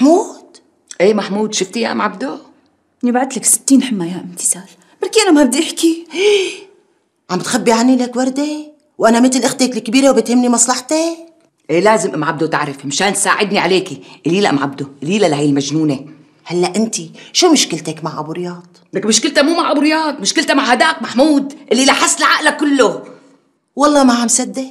محمود ايه محمود شفتي يا ام عبدو نبعت لك 60 حمى يا ام بركي انا ما بدي احكي عم تخبي عني لك ورده وانا مثل اختك الكبيره وبتهمني مصلحتك إيه لازم ام عبدو تعرف مشان تساعدني عليكي قولي لها ام عبدو قولي لها لهي المجنونه هلا انت شو مشكلتك مع ابو رياض لك مشكلتها مو مع ابو رياض مشكلتها مع هداك محمود اللي لحس لعقلك كله والله ما عم صدق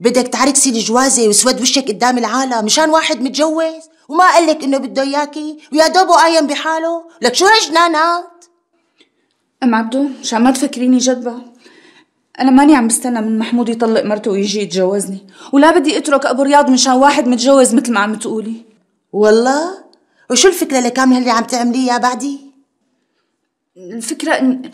بدك تعركسي الجوازه وسود وشك قدام العالم مشان واحد متجوز وما قال لك انه بده اياكي ويا دوبه قايم بحاله لك شو هالجنانات ام عبدو مشان ما تفكريني جدبه انا ماني عم بستنى من محمود يطلق مرته ويجي يتجوزني ولا بدي اترك ابو رياض مشان واحد متجوز مثل ما عم تقولي والله وشو الفكره اللي كامله اللي عم تعمليها بعدي الفكره إن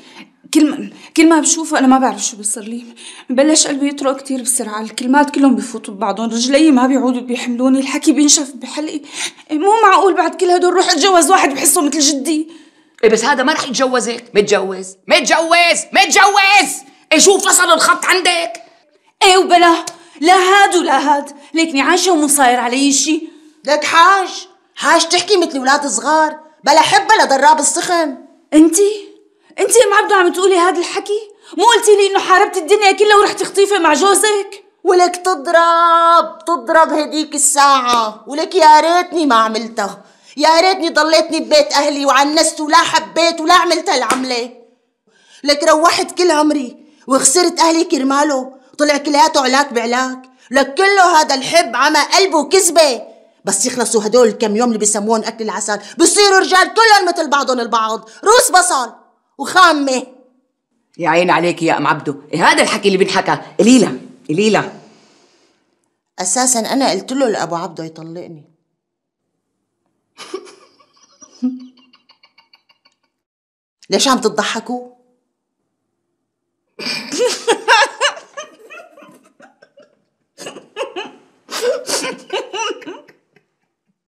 كل ما كل ما بشوفه انا ما بعرف شو بيصير لي بلش قلبي يطرق كثير بسرعه الكلمات كلهم بفوتوا ببعضهم رجلي ما بيعودوا بيحملوني الحكي بينشف بحلقي مو معقول بعد كل هدول روح اتجوز واحد بحسه مثل جدي ايه بس هذا ما رح يتجوزك متجوز متجوز متجوز ايه شو فصل الخط عندك ايه وبلا لا هاد ولا هاد ليكني عايشه ومو صاير علي شيء لك حاج حاج تحكي مثل اولاد صغار بلا حب بلا ضراب السخن انتي انت يا معبدو عم تقولي هذا الحكي مو قلتي لي انه حاربت الدنيا كلها ورحتي خطيفه مع جوزك ولك تضرب تضرب هديك الساعة ولك يا ريتني ما عملتها يا ريتني ضليتني ببيت أهلي وعنست ولا حبيت ولا عملت هالعملة لك روحت كل عمري وخسرت أهلي كرماله طلع كلياته علاك بعلاك لك كله هذا الحب عمى قلبه كذبة بس يخلصوا هدول الكم يوم اللي بيسموهم أكل العسل بصيروا رجال كلهم مثل بعضهم البعض روس بصل وخامة يا عين عليك يا أم عبدو إيه هذا الحكي اللي بنحكى قليلة قليلة أساسا أنا قلت له لأبو عبدو يطلقني ليش عم تضحكوا؟